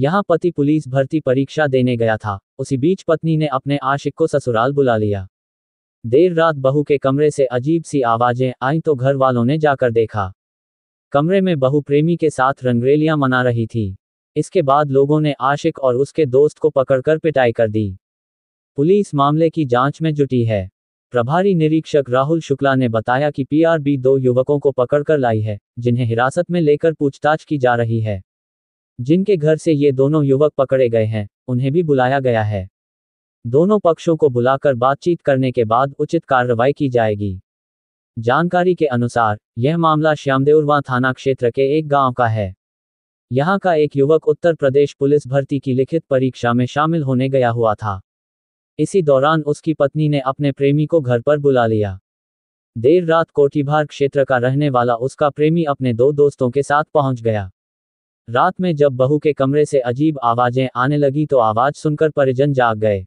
यहाँ पति पुलिस भर्ती परीक्षा देने गया था उसी बीच पत्नी ने अपने आशिक को ससुराल बुला लिया देर रात बहू के कमरे से अजीब सी आवाजें आई तो घर वालों ने जाकर देखा कमरे में बहू प्रेमी के साथ रंगरेलियां मना रही थी इसके बाद लोगों ने आशिक और उसके दोस्त को पकड़कर पिटाई कर दी पुलिस मामले की जांच में जुटी है प्रभारी निरीक्षक राहुल शुक्ला ने बताया कि पीआरबी दो युवकों को पकड़कर लाई है जिन्हें हिरासत में लेकर पूछताछ की जा रही है जिनके घर से ये दोनों युवक पकड़े गए हैं उन्हें भी बुलाया गया है दोनों पक्षों को बुलाकर बातचीत करने के बाद उचित कार्रवाई की जाएगी जानकारी के अनुसार यह मामला श्यामदेवरवा थाना क्षेत्र के एक गांव का है यहां का एक युवक उत्तर प्रदेश पुलिस भर्ती की लिखित परीक्षा में शामिल होने गया हुआ था इसी दौरान उसकी पत्नी ने अपने प्रेमी को घर पर बुला लिया देर रात कोटीभार क्षेत्र का रहने वाला उसका प्रेमी अपने दो दोस्तों के साथ पहुंच गया रात में जब बहू के कमरे से अजीब आवाजें आने लगी तो आवाज सुनकर परिजन जाग गए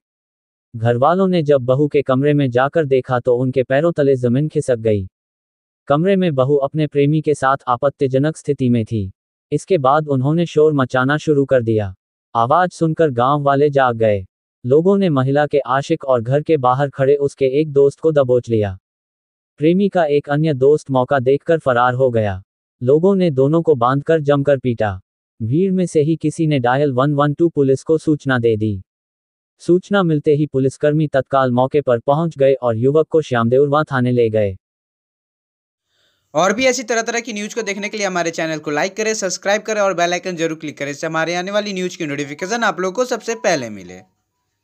घर वालों ने जब बहू के कमरे में जाकर देखा तो उनके पैरों तले जमीन खिसक गई कमरे में बहू अपने प्रेमी के साथ आपत्तिजनक स्थिति में थी इसके बाद उन्होंने शोर मचाना शुरू कर दिया आवाज सुनकर गांव वाले जाग गए लोगों ने महिला के आशिक और घर के बाहर खड़े उसके एक दोस्त को दबोच लिया प्रेमी का एक अन्य दोस्त मौका देखकर फरार हो गया लोगों ने दोनों को बांधकर जमकर पीटा भीड़ में से ही किसी ने डायल 112 पुलिस को सूचना दे दी सूचना मिलते ही पुलिसकर्मी तत्काल मौके पर पहुंच गए और युवक को श्यामदेवरवा थाने ले गए और भी ऐसी तरह तरह की न्यूज़ को देखने के लिए हमारे चैनल को लाइक करें सब्सक्राइब करें और बेल आइकन जरूर क्लिक करें इससे हमारे आने वाली न्यूज़ की नोटिफिकेशन आप लोगों को सबसे पहले मिले